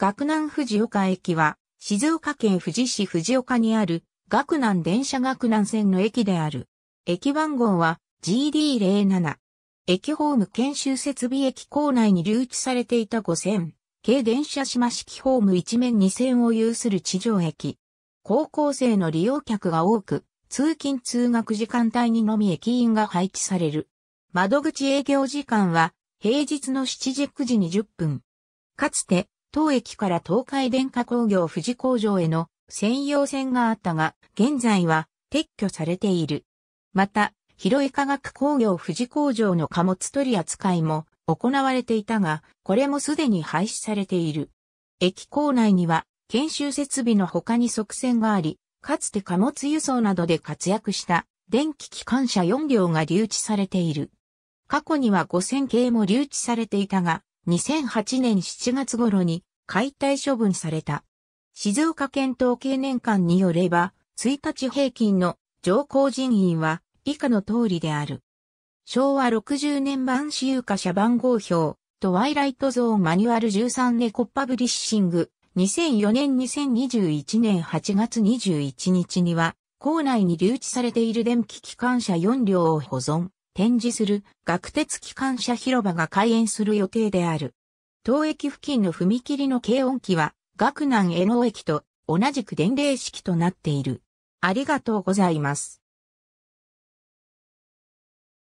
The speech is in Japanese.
岳南藤岡駅は、静岡県富士市藤岡にある、岳南電車岳南線の駅である。駅番号は GD07。駅ホーム研修設備駅構内に留置されていた5線、軽電車島式ホーム一面2線を有する地上駅。高校生の利用客が多く、通勤通学時間帯にのみ駅員が配置される。窓口営業時間は平日の7時9時20分。かつて当駅から東海電化工業富士工場への専用線があったが、現在は撤去されている。また、広い化学工業富士工場の貨物取り扱いも行われていたが、これもすでに廃止されている。駅構内には研修設備の他に側線があり、かつて貨物輸送などで活躍した電気機関車4両が留置されている。過去には5000系も留置されていたが、2008年7月頃に解体処分された。静岡県統計年間によれば、1日平均の上降人員は以下の通りである。昭和60年版私有化社番号表、トワイライトゾーンマニュアル13ネコパブリッシング、2004年2021年8月21日には、校内に留置されている電気機関車4両を保存、展示する学鉄機関車広場が開園する予定である。当駅付近の踏切の軽音機は、学南江能駅と同じく伝令式となっている。ありがとうございます。